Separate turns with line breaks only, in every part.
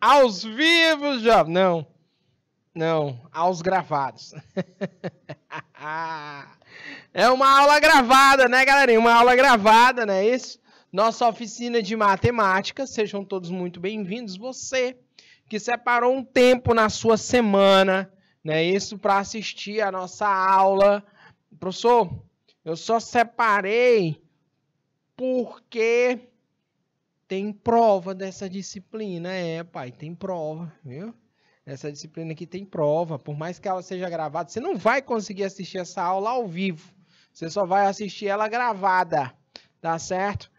aos vivos, jovem. Não, não, aos gravados. é uma aula gravada, né, galerinha? Uma aula gravada, não é isso? Nossa oficina de matemática. Sejam todos muito bem-vindos. Você que separou um tempo na sua semana, né, isso para assistir a nossa aula. Professor, eu só separei porque tem prova dessa disciplina. É, pai, tem prova, viu? Essa disciplina aqui tem prova. Por mais que ela seja gravada, você não vai conseguir assistir essa aula ao vivo. Você só vai assistir ela gravada. Tá certo?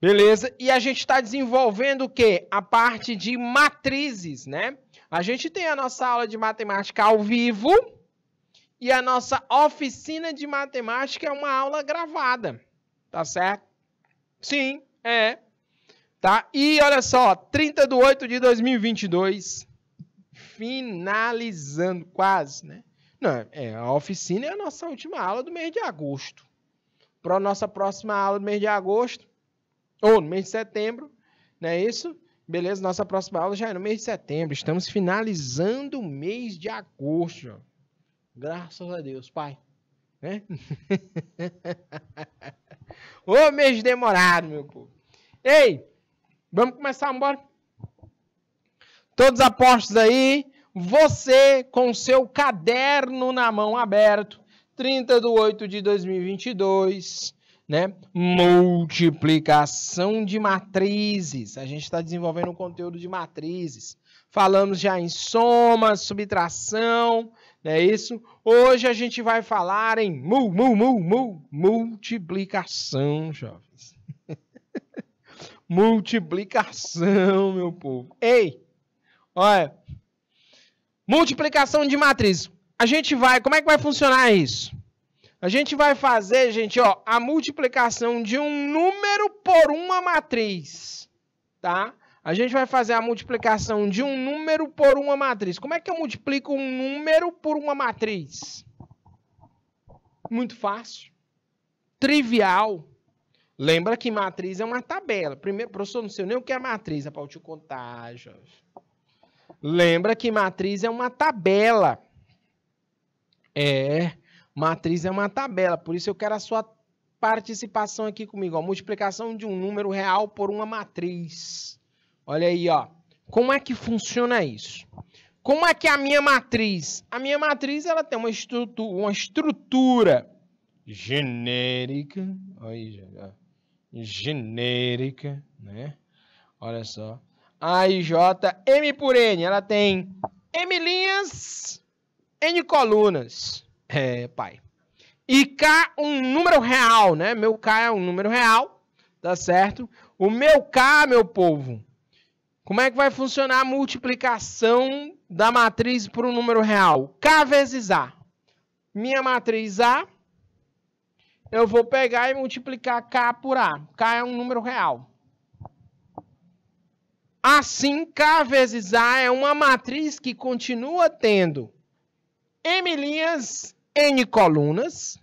Beleza? E a gente está desenvolvendo o quê? A parte de matrizes, né? A gente tem a nossa aula de matemática ao vivo e a nossa oficina de matemática é uma aula gravada, tá certo? Sim, é. Tá? E olha só, 30 de 8 de 2022, finalizando quase, né? Não, é, é, a oficina é a nossa última aula do mês de agosto. Para a nossa próxima aula do mês de agosto, ou no mês de setembro, não é isso? Beleza, nossa próxima aula já é no mês de setembro. Estamos finalizando o mês de agosto. Graças a Deus, pai. Né? Ô mês demorado, meu povo. Ei, Vamos começar, embora? Todos apostos aí, você com seu caderno na mão aberto, 30 de 8 de 2022, né? Multiplicação de matrizes. A gente está desenvolvendo um conteúdo de matrizes. Falamos já em soma, subtração, não é isso? Hoje a gente vai falar em mu, mu, mu, mu, multiplicação, jovem. Multiplicação, meu povo. Ei, olha. Multiplicação de matriz. A gente vai, como é que vai funcionar isso? A gente vai fazer, gente, ó, a multiplicação de um número por uma matriz, tá? A gente vai fazer a multiplicação de um número por uma matriz. Como é que eu multiplico um número por uma matriz? Muito fácil. Trivial. Lembra que matriz é uma tabela. Primeiro, professor, não sei nem o que é matriz, é para eu te contar. Lembra que matriz é uma tabela. É, matriz é uma tabela, por isso eu quero a sua participação aqui comigo. Ó. Multiplicação de um número real por uma matriz. Olha aí, ó. Como é que funciona isso? Como é que é a minha matriz? A minha matriz ela tem uma estrutura, uma estrutura genérica. Aí, já, já genérica, né? Olha só. A IJM por N, ela tem M linhas, N colunas. É, pai. E K, um número real, né? Meu K é um número real, tá certo? O meu K, meu povo, como é que vai funcionar a multiplicação da matriz por um número real? K vezes A. Minha matriz A eu vou pegar e multiplicar K por A. K é um número real. Assim, K vezes A é uma matriz que continua tendo M linhas, N colunas,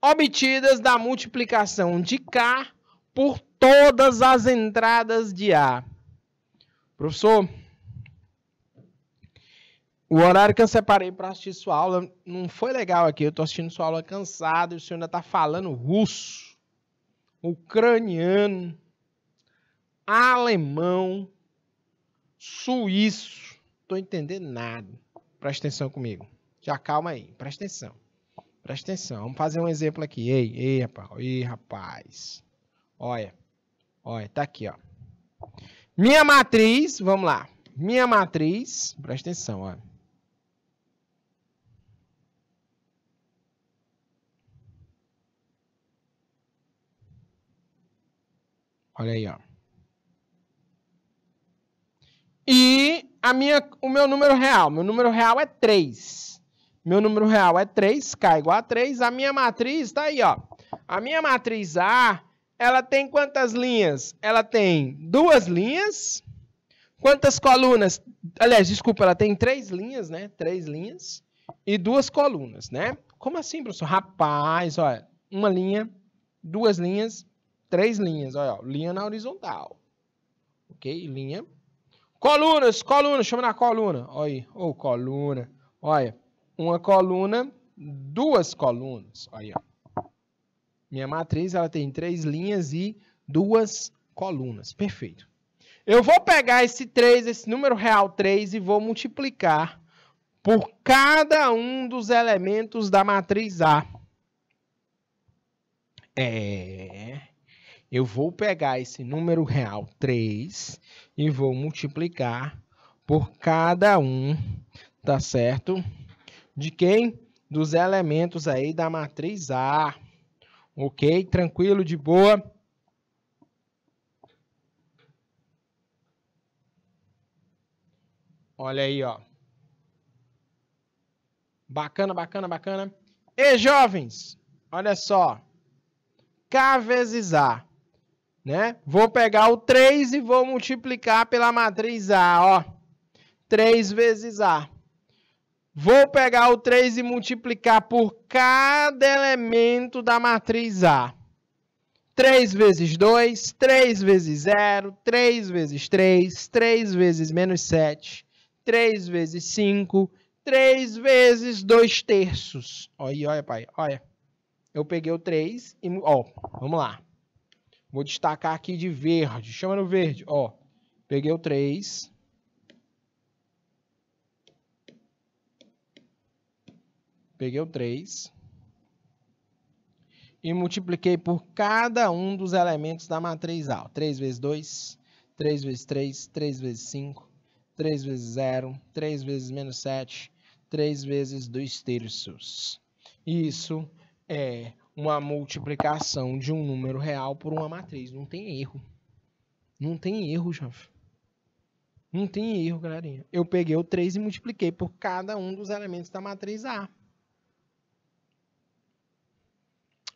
obtidas da multiplicação de K por todas as entradas de A. Professor, o horário que eu separei para assistir sua aula não foi legal aqui. Eu tô assistindo sua aula cansado e o senhor ainda tá falando russo, ucraniano, alemão, suíço. Tô entendendo nada. Presta atenção comigo. Já calma aí, presta atenção. Presta atenção. Vamos fazer um exemplo aqui. Ei, ei, rapaz. Ei, rapaz. Olha. Olha, tá aqui, ó. Minha matriz, vamos lá. Minha matriz, presta atenção, olha Olha aí, ó. E a minha, o meu número real. Meu número real é 3. Meu número real é 3, K igual a 3. A minha matriz está aí, ó. A minha matriz A, ela tem quantas linhas? Ela tem duas linhas. Quantas colunas? Aliás, desculpa, ela tem três linhas, né? Três linhas e duas colunas, né? Como assim, professor? Rapaz, olha, uma linha, duas linhas Três linhas, olha, ó, linha na horizontal. Ok? Linha. Colunas, colunas, chama na coluna. Olha aí, ou oh, coluna. Olha, uma coluna, duas colunas. Olha aí, ó. Minha matriz, ela tem três linhas e duas colunas. Perfeito. Eu vou pegar esse 3, esse número real 3, e vou multiplicar por cada um dos elementos da matriz A. É... Eu vou pegar esse número real 3 e vou multiplicar por cada um, tá certo? De quem? Dos elementos aí da matriz A. Ok? Tranquilo, de boa? Olha aí, ó. Bacana, bacana, bacana. E jovens, olha só. K vezes A né? Vou pegar o 3 e vou multiplicar pela matriz A, ó. 3 vezes A. Vou pegar o 3 e multiplicar por cada elemento da matriz A. 3 vezes 2, 3 vezes 0, 3 vezes 3, 3 vezes menos 7, 3 vezes 5, 3 vezes 2 terços. Olha, olha, pai, olha. Eu peguei o 3 e... Ó, vamos lá. Vou destacar aqui de verde. Chama no verde. Ó, peguei o 3. Peguei o 3. E multipliquei por cada um dos elementos da matriz A. 3 vezes 2, 3 vezes 3, 3 vezes 5, 3 vezes 0, 3 vezes menos 7, 3 vezes 2 terços. Isso é uma multiplicação de um número real por uma matriz. Não tem erro. Não tem erro, Jaf. Não tem erro, galerinha. Eu peguei o 3 e multipliquei por cada um dos elementos da matriz A.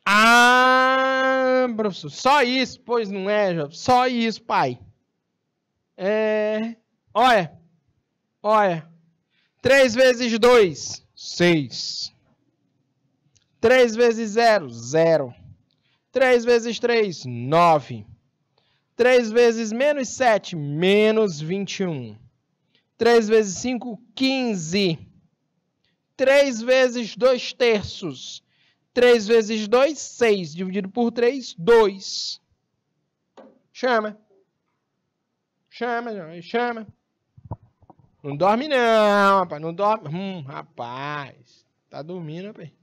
Ah, professor, só isso? Pois não é, Jaf? Só isso, pai. É... Olha. Olha. 3 vezes 2, 6. 6. 3 vezes 0, 0. 3 vezes 3, 9. 3 vezes menos 7, menos 21. 3 vezes 5, 15. 3 vezes 2 terços. 3 vezes 2, 6. Dividido por 3, 2. Chama. Chama, chama. Não dorme não, rapaz. Não dorme. Hum, rapaz. Tá dormindo, rapaz.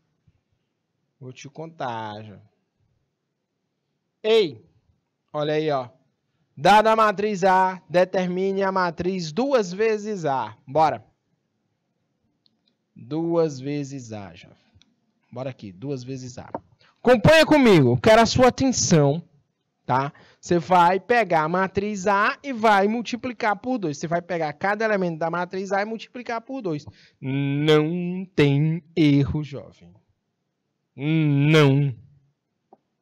Vou te contar, já. Ei, olha aí, ó. Dada a matriz A, determine a matriz duas vezes A. Bora. Duas vezes A, já. Bora aqui, duas vezes A. Acompanha comigo, quero a sua atenção, tá? Você vai pegar a matriz A e vai multiplicar por 2. Você vai pegar cada elemento da matriz A e multiplicar por 2. Não tem erro, jovem. Não.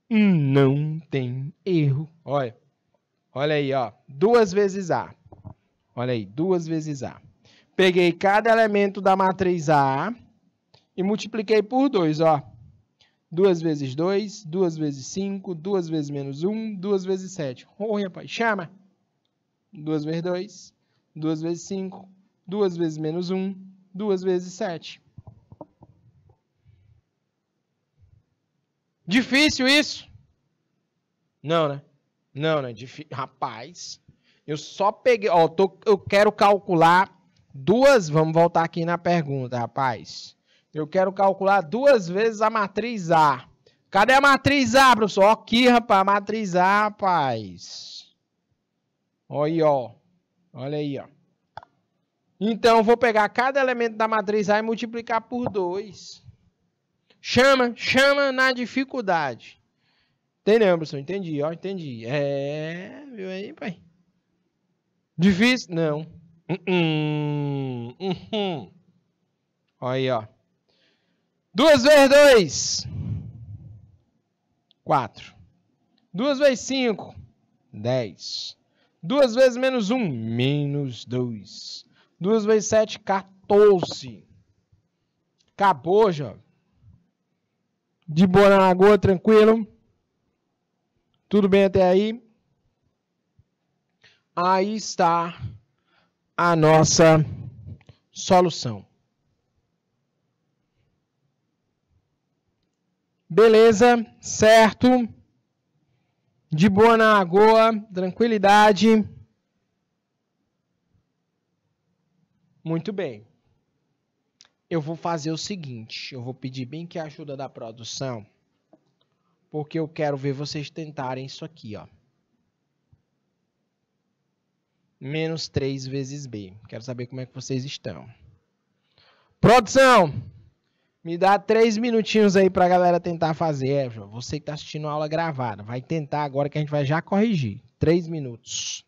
Não tem erro. Olha. Olha aí, ó. Duas vezes A. Olha aí, duas vezes A. Peguei cada elemento da matriz A e multipliquei por 2, ó. 2 vezes 2, 2 vezes 5, 2 vezes menos 1, 2 vezes 7. Ô, rapaz, chama! 2 vezes 2, 2 vezes 5, 2 vezes menos 1, 2 vezes 7. Difícil isso? Não, né? Não, né? Rapaz, eu só peguei. Ó, tô, eu quero calcular duas. Vamos voltar aqui na pergunta, rapaz. Eu quero calcular duas vezes a matriz A. Cadê a matriz A, professor? aqui, rapaz, a matriz A, rapaz. Olha aí, ó. Olha aí, ó. Então, eu vou pegar cada elemento da matriz A e multiplicar por 2. Chama, chama na dificuldade. Entendeu, Emerson? Entendi, ó, entendi. É, viu aí, pai? Difícil? Não. Uh, -uh. uh, -uh. aí, ó. Duas vezes dois. Quatro. Duas vezes cinco. Dez. Duas vezes menos um. Menos dois. Duas vezes sete. Quatorze. Acabou, jovem. De boa na lagoa, tranquilo? Tudo bem até aí? Aí está a nossa solução. Beleza, certo? De boa na lagoa, tranquilidade. Muito bem eu vou fazer o seguinte, eu vou pedir bem que a ajuda da produção, porque eu quero ver vocês tentarem isso aqui, ó. Menos 3 vezes B. Quero saber como é que vocês estão. Produção, me dá 3 minutinhos aí para a galera tentar fazer. É, você que está assistindo a aula gravada, vai tentar agora que a gente vai já corrigir. 3 minutos.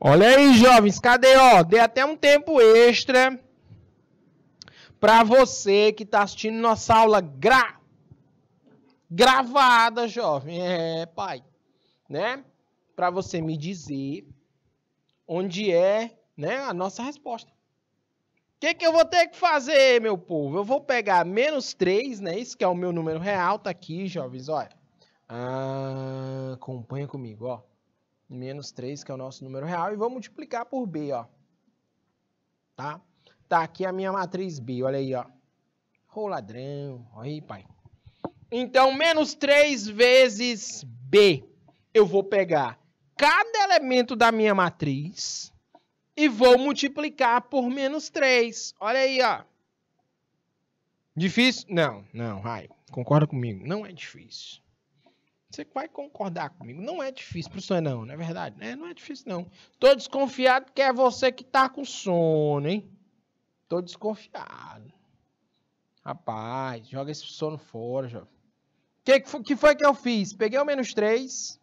Olha aí, jovens, cadê? Ó, dei até um tempo extra para você que está assistindo nossa aula gra... gravada, jovem. É, pai, né? Para você me dizer onde é, né, a nossa resposta. O que, que eu vou ter que fazer, meu povo? Eu vou pegar menos 3, né? Isso que é o meu número real, tá aqui, jovens, olha. Ah, acompanha comigo, ó menos 3, que é o nosso número real, e vou multiplicar por B, ó. Tá? Tá aqui a minha matriz B, olha aí, ó. Ô ladrão, olha aí, pai. Então, menos 3 vezes B. Eu vou pegar cada elemento da minha matriz e vou multiplicar por menos 3. Olha aí, ó. Difícil? Não, não, Raio. Concorda comigo? Não é difícil. Você vai concordar comigo. Não é difícil para o não, não é verdade? é Não é difícil, não. Tô desconfiado que é você que tá com sono, hein? Tô desconfiado. Rapaz, joga esse sono fora, jovem. O que, que foi que eu fiz? Peguei o menos 3,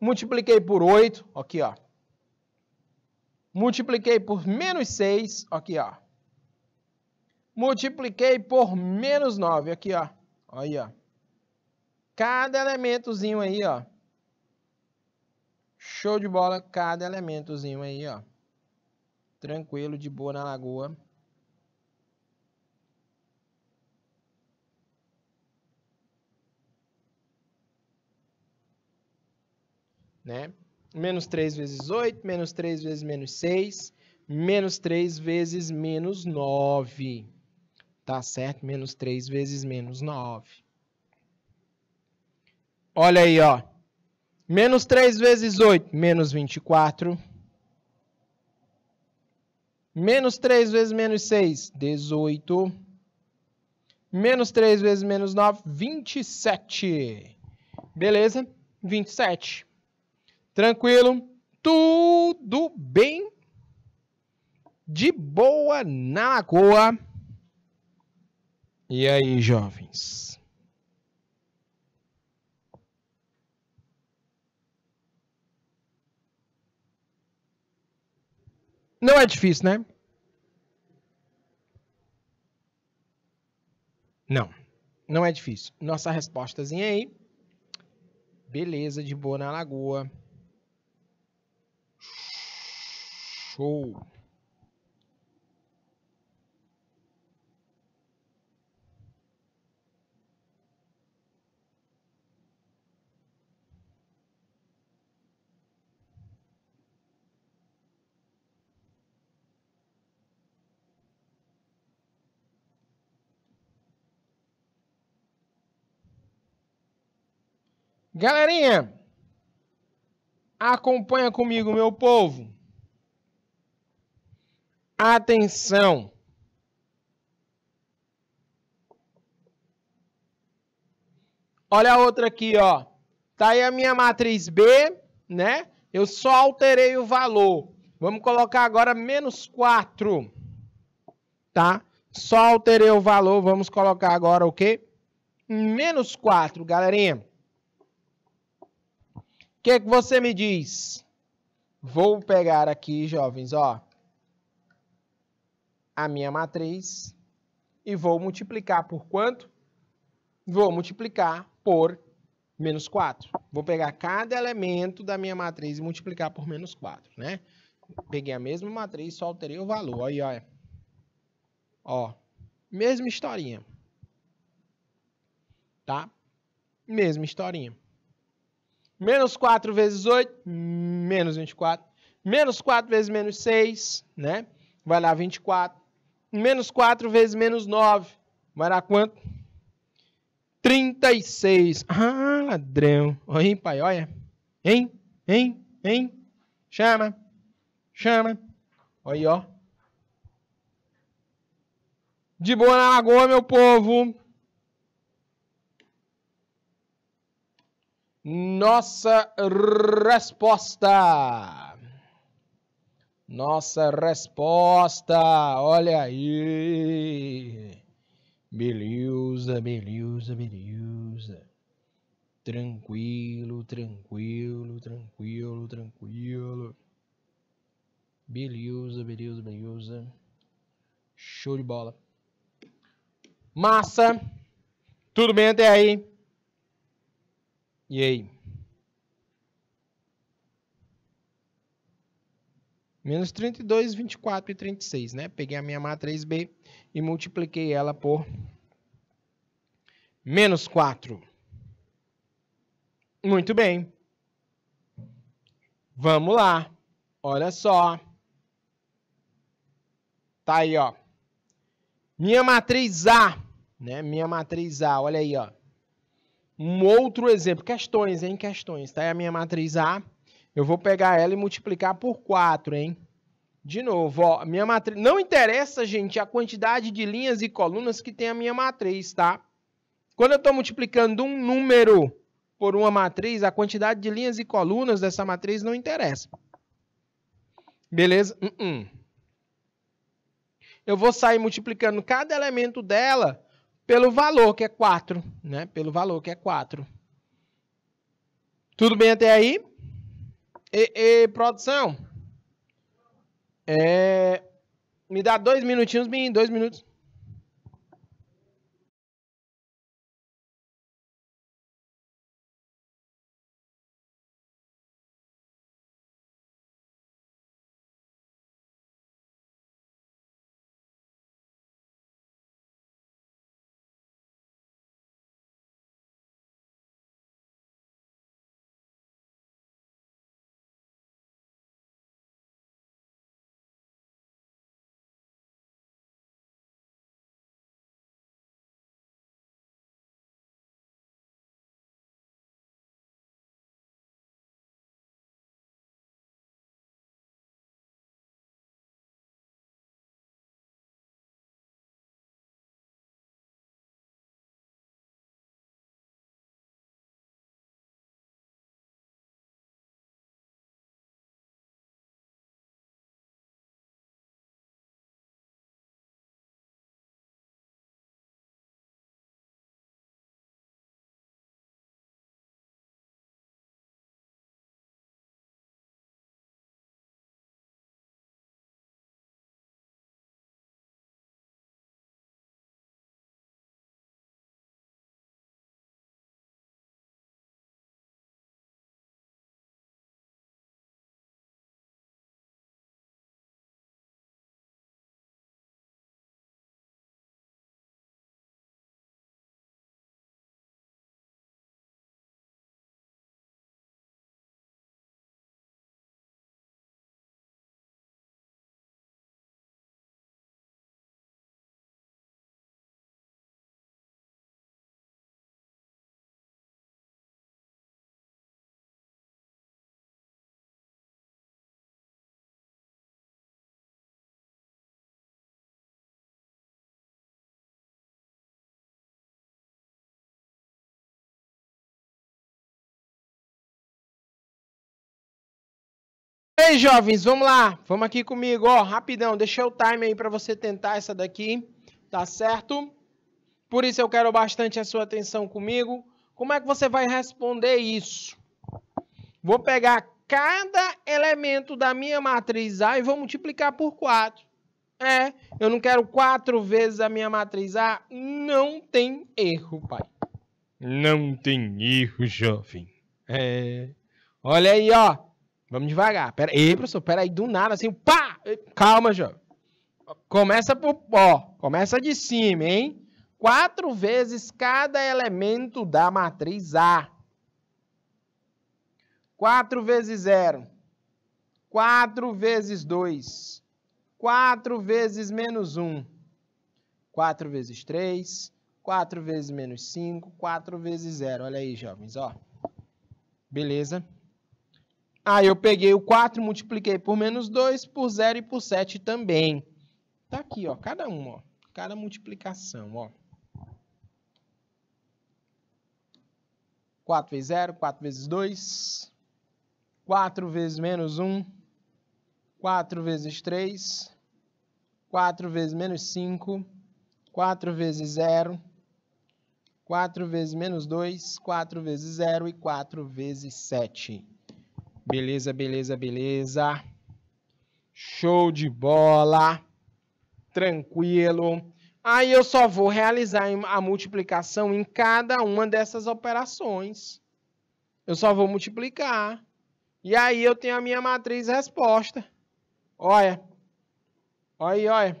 multipliquei por 8, aqui, ó. Multipliquei por menos 6, aqui, ó. Multipliquei por menos 9, aqui, ó. Aí, ó. Cada elementozinho aí, ó. Show de bola, cada elementozinho aí, ó. Tranquilo, de boa na lagoa. Né? Menos 3 vezes 8, menos 3 vezes menos 6, menos 3 vezes menos 9. Tá certo? Menos 3 vezes menos 9. Olha aí, ó. Menos 3 vezes 8, menos 24. Menos 3 vezes menos 6, 18. Menos 3 vezes menos 9, 27. Beleza? 27. Tranquilo? Tudo bem? De boa na lagoa. E aí, jovens? Não é difícil, né? Não, não é difícil. Nossa respostazinha aí. Beleza, de boa na lagoa. Show. Galerinha, acompanha comigo, meu povo. Atenção. Olha a outra aqui, ó. Tá aí a minha matriz B, né? Eu só alterei o valor. Vamos colocar agora menos 4, tá? Só alterei o valor, vamos colocar agora o quê? Menos 4, galerinha. O que é que você me diz? Vou pegar aqui, jovens, ó, a minha matriz e vou multiplicar por quanto? Vou multiplicar por menos 4. Vou pegar cada elemento da minha matriz e multiplicar por menos 4, né? Peguei a mesma matriz, só alterei o valor. Aí, olha. Ó, mesma historinha. Tá? Mesma historinha. Menos 4 vezes 8, menos 24. Menos 4 vezes menos 6, né? Vai dar 24. Menos 4 vezes menos 9, vai dar quanto? 36. Ah, ladrão. Oi, pai, olha. Hein? Hein? Hein? Chama. Chama. Olha aí, ó. De boa na lagoa, meu povo. Nossa resposta. Nossa resposta. Olha aí. Beleza, beleza, beleza. Tranquilo, tranquilo, tranquilo, tranquilo. Beleza, beleza, beleza. Show de bola. Massa. Tudo bem até aí? E aí? Menos 32, 24 e 36, né? Peguei a minha matriz B e multipliquei ela por menos 4. Muito bem. Vamos lá. Olha só. Tá aí, ó. Minha matriz A, né? Minha matriz A, olha aí, ó. Um outro exemplo, questões, hein? Questões, tá? É a minha matriz A. Eu vou pegar ela e multiplicar por 4, hein? De novo, ó, minha matriz... Não interessa, gente, a quantidade de linhas e colunas que tem a minha matriz, tá? Quando eu estou multiplicando um número por uma matriz, a quantidade de linhas e colunas dessa matriz não interessa. Beleza? Uh -uh. Eu vou sair multiplicando cada elemento dela pelo valor que é 4, né? Pelo valor que é 4. Tudo bem até aí? E, e produção, é, me dá dois minutinhos, me dois minutos. aí, jovens, vamos lá. Vamos aqui comigo, ó, rapidão. Deixa o time aí para você tentar essa daqui, tá certo? Por isso eu quero bastante a sua atenção comigo. Como é que você vai responder isso? Vou pegar cada elemento da minha matriz A e vou multiplicar por 4. É, eu não quero 4 vezes a minha matriz A. Não tem erro, pai. Não tem erro, jovem. É. Olha aí, ó. Vamos devagar. Pera... Ei, professor, peraí, do nada, assim, pá! Calma, jovem. Começa por, ó, começa de cima, hein? Quatro vezes cada elemento da matriz A. Quatro vezes zero. Quatro vezes dois. Quatro vezes menos um. Quatro vezes três. Quatro vezes menos cinco. Quatro vezes zero. Olha aí, jovens, ó. Beleza? Aí ah, eu peguei o 4, multipliquei por menos 2, por 0 e por 7 também. Tá aqui, ó, cada um, ó. Cada multiplicação, ó. 4 vezes 0, 4 vezes 2, 4 vezes menos 1, 4 vezes 3, 4 vezes menos 5, 4 vezes 0, 4 vezes menos 2, 4 vezes 0 e 4 vezes 7. Beleza, beleza, beleza. Show de bola. Tranquilo. Aí eu só vou realizar a multiplicação em cada uma dessas operações. Eu só vou multiplicar. E aí eu tenho a minha matriz resposta. Olha. Olha olha.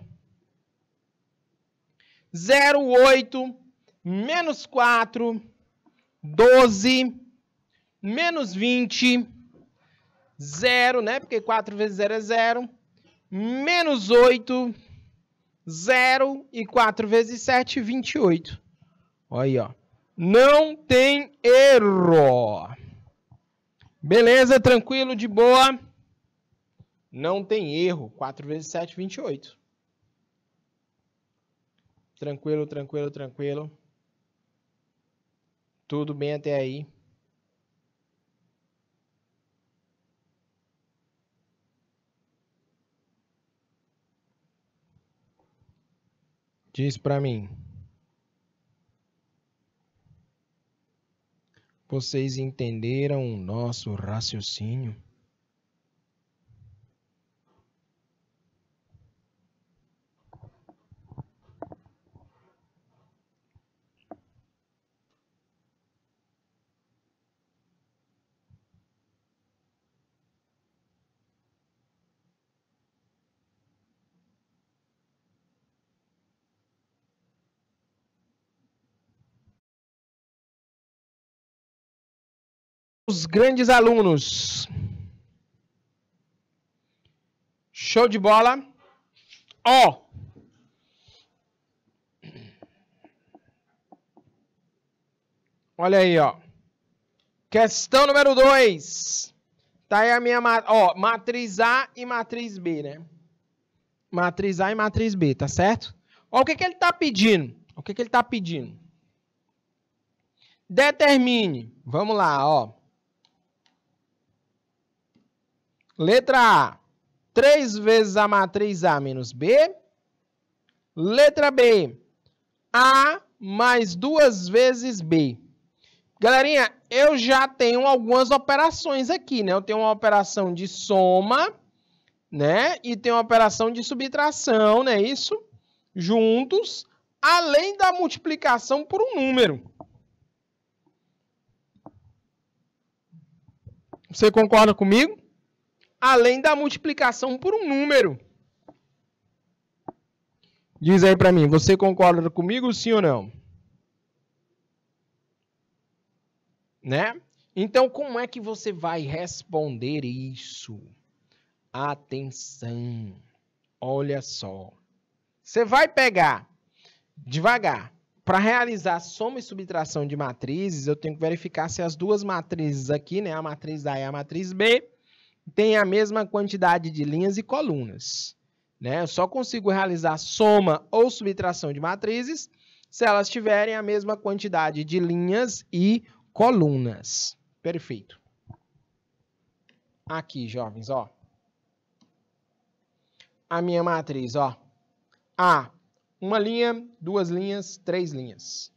08 menos 4, 12, menos 20, 0, né? Porque 4 vezes 0 é 0. Menos 8, 0. E 4 vezes 7, 28. Olha aí, ó. Não tem erro. Beleza, tranquilo, de boa. Não tem erro. 4 vezes 7, 28. Tranquilo, tranquilo, tranquilo. Tudo bem até aí. Diz para mim. Vocês entenderam o nosso raciocínio? os grandes alunos. Show de bola. Ó. Oh. Olha aí, ó. Questão número 2. Tá aí a minha, ó, matriz A e matriz B, né? Matriz A e matriz B, tá certo? Ó, o que que ele tá pedindo? O que que ele tá pedindo? Determine. Vamos lá, ó. Letra A, 3 vezes a matriz A menos B. Letra B, A mais duas vezes B. Galerinha, eu já tenho algumas operações aqui, né? Eu tenho uma operação de soma, né? E tenho uma operação de subtração, né? Isso, juntos, além da multiplicação por um número. Você concorda comigo? além da multiplicação por um número. Diz aí para mim, você concorda comigo sim ou não? Né? Então, como é que você vai responder isso? Atenção. Olha só. Você vai pegar devagar. Para realizar soma e subtração de matrizes, eu tenho que verificar se as duas matrizes aqui, né, a matriz A e a matriz B, tem a mesma quantidade de linhas e colunas. Né? Eu só consigo realizar soma ou subtração de matrizes se elas tiverem a mesma quantidade de linhas e colunas. Perfeito. Aqui, jovens, ó. A minha matriz, ó. A, uma linha, duas linhas, três linhas.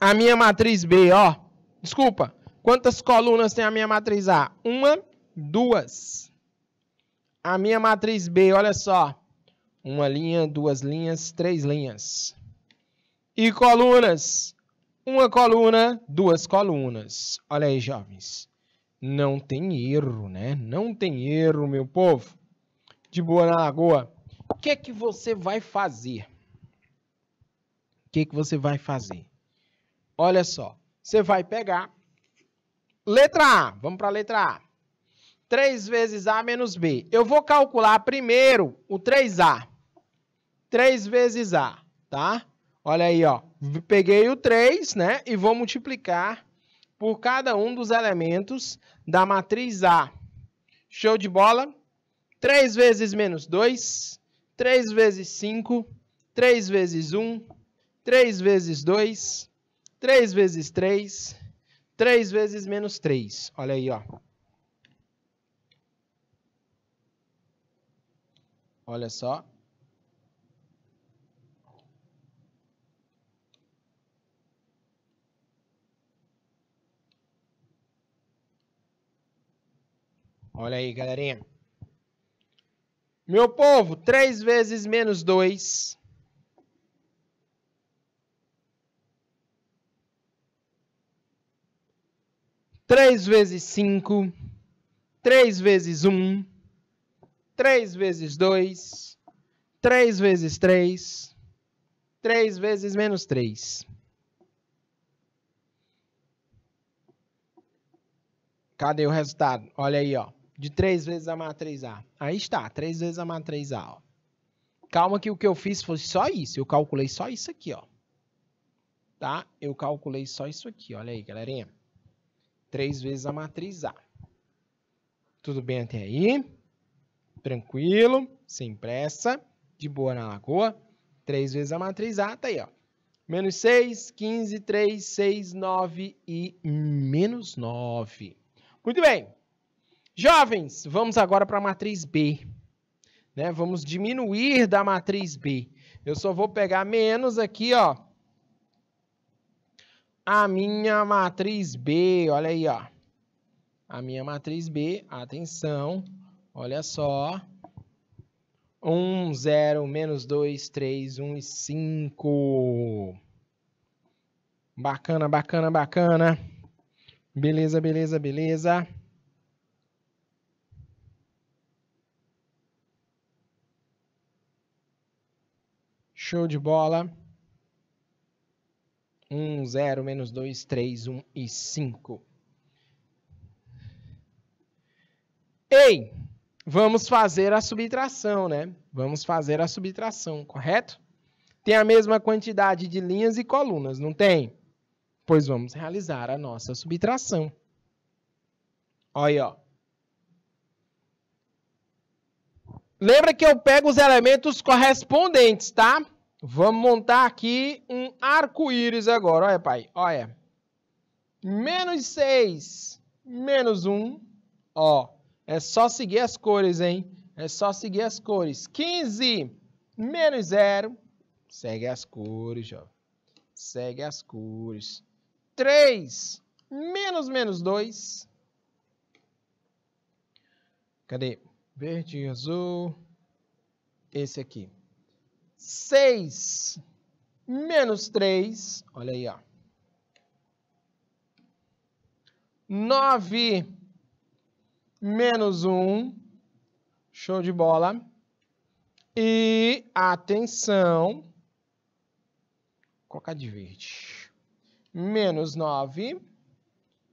a minha matriz B, ó. Desculpa. Quantas colunas tem a minha matriz A? Uma, duas. A minha matriz B, olha só. Uma linha, duas linhas, três linhas. E colunas? Uma coluna, duas colunas. Olha aí, jovens. Não tem erro, né? Não tem erro, meu povo. De boa na lagoa. O que é que você vai fazer? O que é que você vai fazer? Olha só. Você vai pegar. Letra A. Vamos para a letra A. 3 vezes A menos B. Eu vou calcular primeiro o 3A. 3 vezes A, tá? Olha aí, ó. Peguei o 3, né? E vou multiplicar por cada um dos elementos da matriz A. Show de bola? 3 vezes menos 2, 3 vezes 5, 3 vezes 1, 3 vezes 2, 3 vezes 3, 3 vezes menos 3. Olha aí, ó. Olha só. Olha aí, galerinha. Meu povo, 3 vezes menos 2 3 vezes 5, 3 vezes 1, 3 vezes 2, 3 vezes 3, 3 vezes menos 3. Cadê o resultado? Olha aí, ó. De 3 vezes a matriz A. Aí está, 3 vezes a matriz A, ó. Calma que o que eu fiz foi só isso. Eu calculei só isso aqui, ó. Tá? Eu calculei só isso aqui, olha aí, galerinha. 3 vezes a matriz A. Tudo bem até aí? Tranquilo, sem pressa, de boa na lagoa. 3 vezes a matriz A, tá aí, ó. Menos 6, 15, 3, 6, 9 e menos 9. Muito bem. Jovens, vamos agora para a matriz B. Né? Vamos diminuir da matriz B. Eu só vou pegar menos aqui, ó a minha matriz B. Olha aí, ó. A minha matriz B, atenção, olha só. 1, 0, menos 2, 3, 1 e 5. Bacana, bacana, bacana. Beleza, beleza, beleza. Show de bola. 1, 0, menos 2, 3, 1 e 5. Ei, vamos fazer a subtração, né? Vamos fazer a subtração, correto? Tem a mesma quantidade de linhas e colunas, não tem? Pois vamos realizar a nossa subtração. Olha, ó. Lembra que eu pego os elementos correspondentes, tá? Vamos montar aqui um arco-íris agora. Olha, pai. Olha. Menos 6. Menos 1. Ó. É só seguir as cores, hein? É só seguir as cores. 15. Menos 0. Segue as cores, jovem. Segue as cores. 3. Menos menos 2. Cadê? Verde, e azul. Esse aqui. 6 menos 3, olha aí, ó. 9 menos 1, show de bola. E atenção, colocar de verde. Menos 9,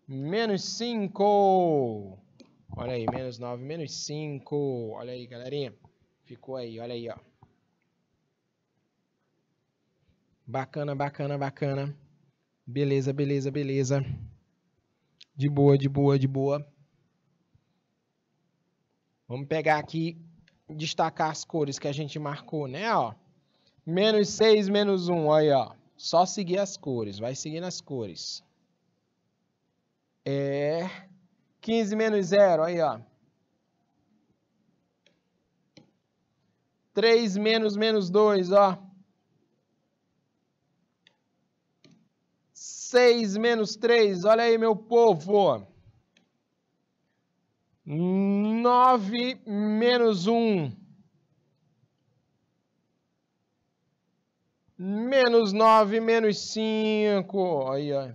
menos 5. Olha aí, menos 9, menos 5. Olha aí, galerinha. Ficou aí, olha aí, ó. Bacana, bacana, bacana. Beleza, beleza, beleza. De boa, de boa, de boa. Vamos pegar aqui, destacar as cores que a gente marcou, né, ó. Menos 6, menos 1, aí, ó. Só seguir as cores, vai seguindo as cores. É... 15 menos 0, aí, ó. 3 menos menos 2, ó. 6 menos 3, olha aí, meu povo. 9 menos 1. Menos 9, menos 5. Aí, ó.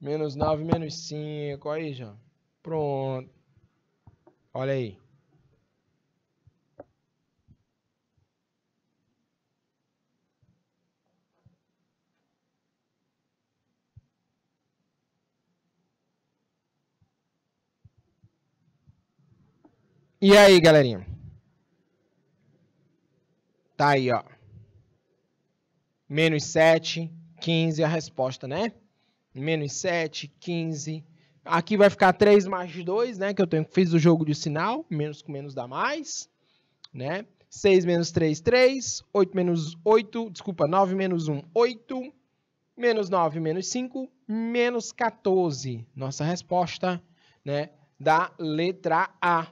Menos 9, menos 5. Aí, já. Pronto. Olha aí. E aí, galerinha? Tá aí, ó. Menos 7, 15 é a resposta, né? Menos 7, 15. Aqui vai ficar 3 mais 2, né? Que eu tenho, fiz o jogo de sinal. Menos com menos dá mais, né? 6 menos 3, 3. 8 menos 8, desculpa, 9 menos 1, 8. Menos 9, menos 5, menos 14. Nossa resposta, né? Da letra A.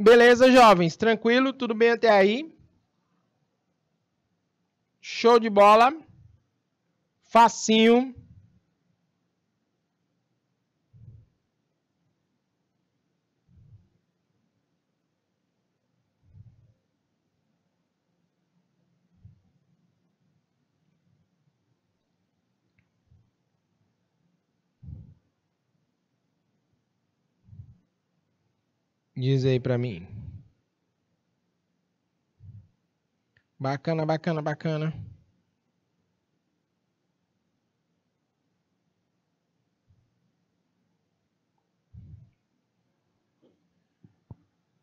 Beleza, jovens? Tranquilo? Tudo bem até aí? Show de bola. Facinho. Diz aí para mim. Bacana, bacana, bacana.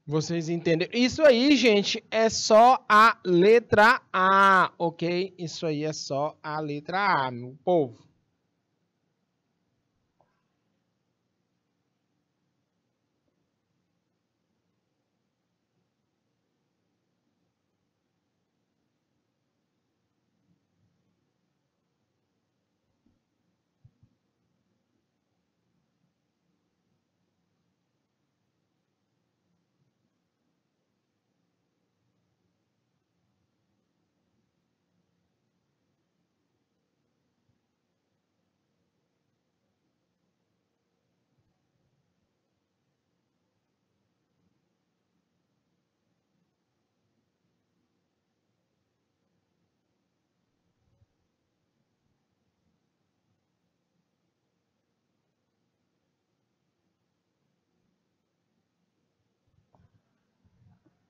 Vocês entenderam? Isso aí, gente, é só a letra A, ok? Isso aí é só a letra A, meu povo.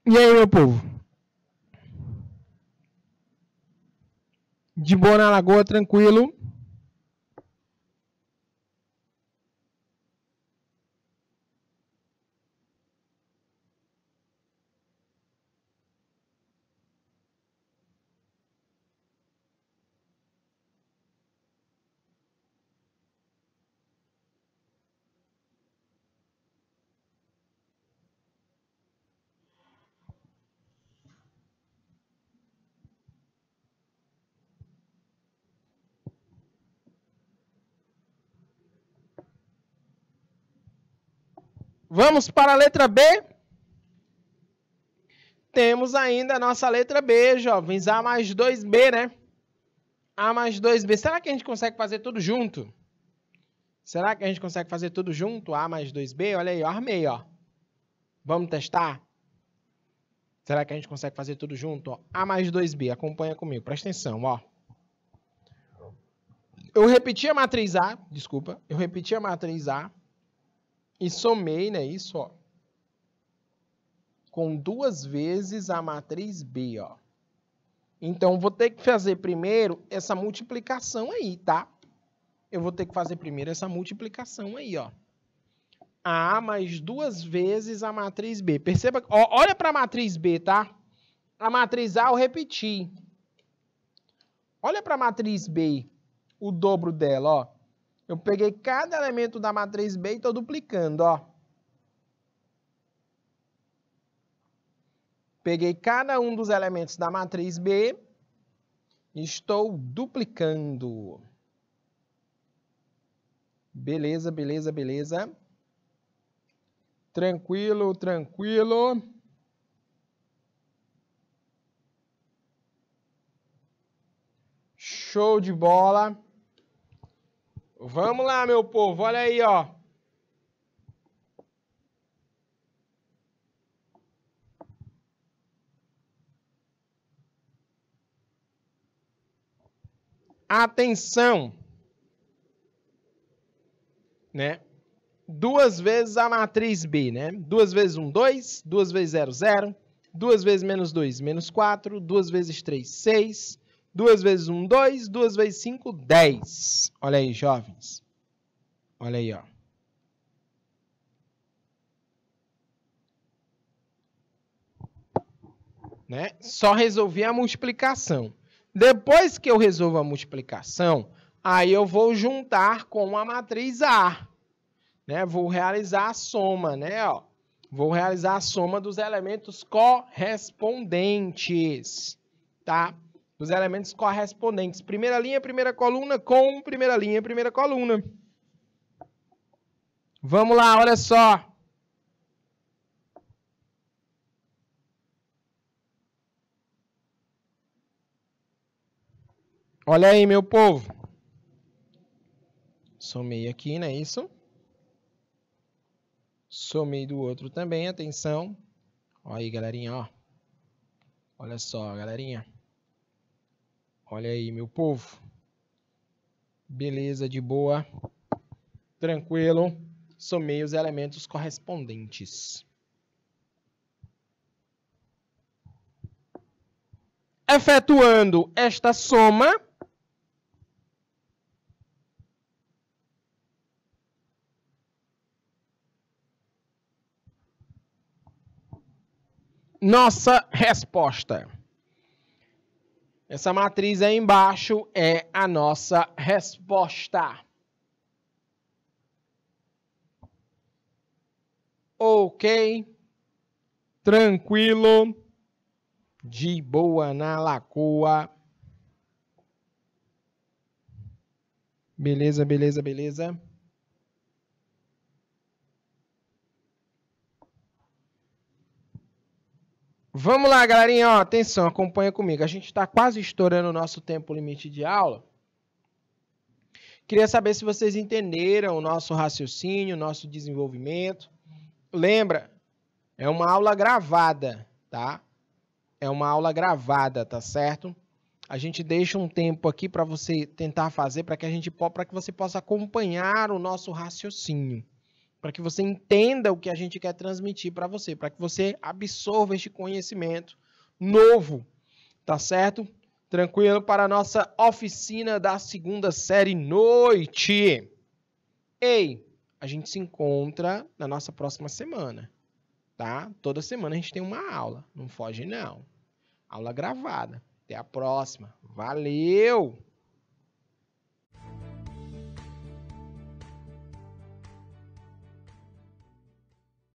E aí, meu povo? De boa na lagoa, tranquilo. Vamos para a letra B? Temos ainda a nossa letra B, jovens. A mais 2B, né? A mais 2B. Será que a gente consegue fazer tudo junto? Será que a gente consegue fazer tudo junto? A mais 2B? Olha aí, ó, armei, ó. Vamos testar? Será que a gente consegue fazer tudo junto? Ó, a mais 2B, acompanha comigo, presta atenção, ó. Eu repeti a matriz A, desculpa, eu repeti a matriz A, e somei, né, isso, ó, com duas vezes a matriz B, ó. Então, vou ter que fazer primeiro essa multiplicação aí, tá? Eu vou ter que fazer primeiro essa multiplicação aí, ó. A mais duas vezes a matriz B. Perceba, ó, olha para a matriz B, tá? A matriz A eu repeti. Olha para a matriz B, o dobro dela, ó. Eu peguei cada elemento da matriz B e estou duplicando, ó. Peguei cada um dos elementos da matriz B e estou duplicando. Beleza, beleza, beleza. Tranquilo, tranquilo. Show de bola. Vamos lá, meu povo, olha aí, ó. Atenção, né? Duas vezes a matriz B, né? Duas vezes um, dois. Duas vezes zero, zero. Duas vezes menos dois, menos quatro. Duas vezes três, seis. 2 vezes 1, 2. 2 vezes 5, 10. Olha aí, jovens. Olha aí, ó. Né? Só resolvi a multiplicação. Depois que eu resolvo a multiplicação, aí eu vou juntar com a matriz A. Né? Vou realizar a soma, né? Ó, vou realizar a soma dos elementos correspondentes. Tá? dos elementos correspondentes. Primeira linha, primeira coluna, com primeira linha, primeira coluna. Vamos lá, olha só. Olha aí, meu povo. Somei aqui, não é isso? Somei do outro também, atenção. Olha aí, galerinha, ó. Olha só, galerinha. Olha aí, meu povo. Beleza, de boa. Tranquilo. Somei os elementos correspondentes. Efetuando esta soma, nossa resposta. Essa matriz aí embaixo é a nossa resposta. Ok. Tranquilo. De boa na lagoa. Beleza, beleza, beleza. Vamos lá, galerinha, ó, atenção, acompanha comigo. A gente está quase estourando o nosso tempo limite de aula. Queria saber se vocês entenderam o nosso raciocínio, o nosso desenvolvimento. Lembra, é uma aula gravada, tá? É uma aula gravada, tá certo? A gente deixa um tempo aqui para você tentar fazer, para que a gente para que você possa acompanhar o nosso raciocínio para que você entenda o que a gente quer transmitir para você, para que você absorva este conhecimento novo, tá certo? Tranquilo para a nossa oficina da segunda série noite. Ei, a gente se encontra na nossa próxima semana, tá? Toda semana a gente tem uma aula, não foge não. Aula gravada. Até a próxima. Valeu!